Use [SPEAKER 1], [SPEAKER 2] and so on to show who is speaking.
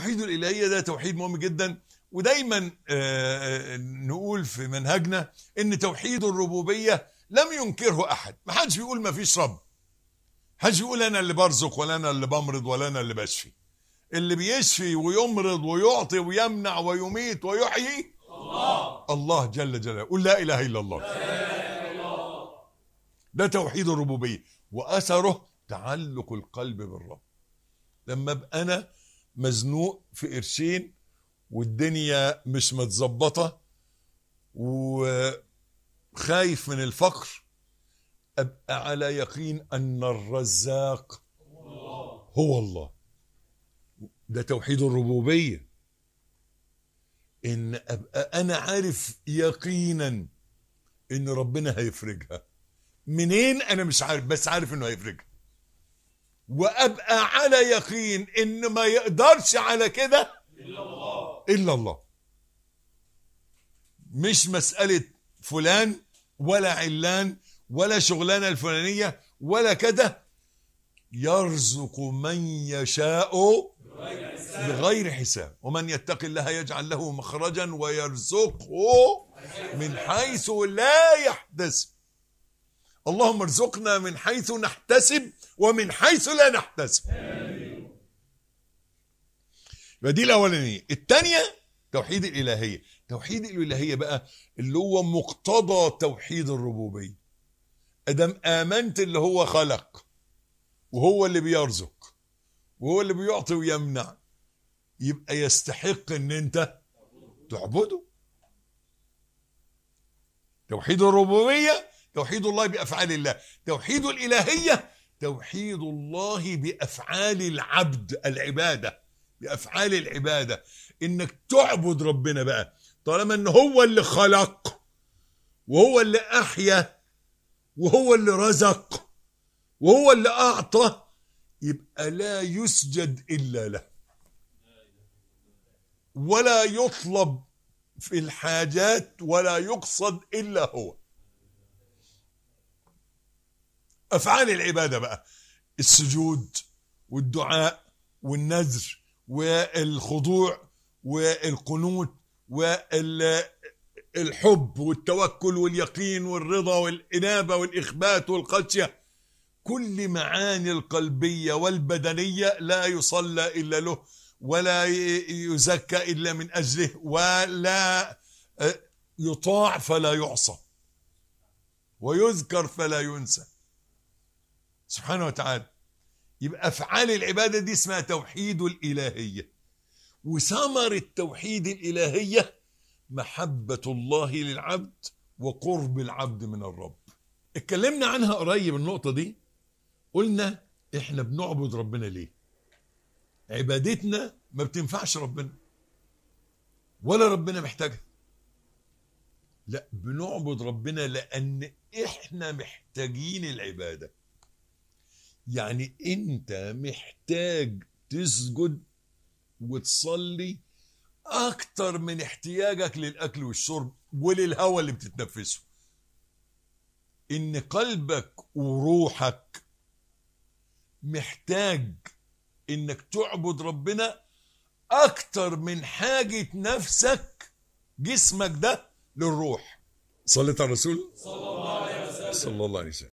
[SPEAKER 1] توحيد الالهيه ده توحيد مهم جدا ودايما آه، آه، نقول في منهجنا ان توحيد الربوبيه لم ينكره احد ما حدش بيقول ما فيش رب حدش بيقول انا اللي برزق ولا انا اللي بمرض ولا انا اللي بشفي اللي بيشفي ويمرض ويعطي ويمنع ويميت ويحيي الله الله جل جلاله قل لا اله الا الله ده توحيد الربوبيه واثره تعلق القلب بالرب لما ابقى انا مزنوق في قرشين والدنيا مش متظبطه وخايف من الفقر ابقى على يقين ان الرزاق هو الله ده توحيد الربوبيه ان ابقى انا عارف يقينا ان ربنا هيفرجها منين انا مش عارف بس عارف انه هيفرجها وابقى على يقين ان ما يقدرش على كده الا الله الا الله مش مساله فلان ولا علان ولا شغلانه الفلانيه ولا كده يرزق من يشاء بغير حساب ومن يتق الله يجعل له مخرجا ويرزقه من حيث لا يحتسب اللهم ارزقنا من حيث نحتسب ومن حيث لا نحتسب يبقى دي الاولانيه الثانيه توحيد الالهيه توحيد الالهيه بقى اللي هو مقتضى توحيد الربوبيه ادم امنت اللي هو خلق وهو اللي بيرزق وهو اللي بيعطي ويمنع يبقى يستحق ان انت تعبده توحيد الربوبيه توحيد الله بأفعال الله توحيد الإلهية توحيد الله بأفعال العبد العبادة بأفعال العبادة إنك تعبد ربنا بقى طالما إن هو اللي خلق وهو اللي أحيا وهو اللي رزق وهو اللي أعطى يبقى لا يسجد إلا له ولا يطلب في الحاجات ولا يقصد إلا هو افعال العباده بقى السجود والدعاء والنذر والخضوع والقنوت والحب والتوكل واليقين والرضا والانابه والاخبات والخشيه كل معاني القلبيه والبدنيه لا يصلى الا له ولا يزكى الا من اجله ولا آه، يطاع فلا يعصى ويذكر فلا ينسى سبحانه وتعالى يبقى أفعال العبادة دي اسمها توحيد الإلهية وثمر التوحيد الإلهية محبة الله للعبد وقرب العبد من الرب اتكلمنا عنها قريب النقطة دي قلنا احنا بنعبد ربنا ليه عبادتنا ما بتنفعش ربنا ولا ربنا محتاجها لا بنعبد ربنا لأن احنا محتاجين العبادة يعني انت محتاج تسجد وتصلي اكتر من احتياجك للاكل والشرب وللهواء اللي بتتنفسه ان قلبك وروحك محتاج انك تعبد ربنا اكتر من حاجة نفسك جسمك ده للروح صليت على الرسول صلى الله عليه وسلم صلى الله عليه وسلم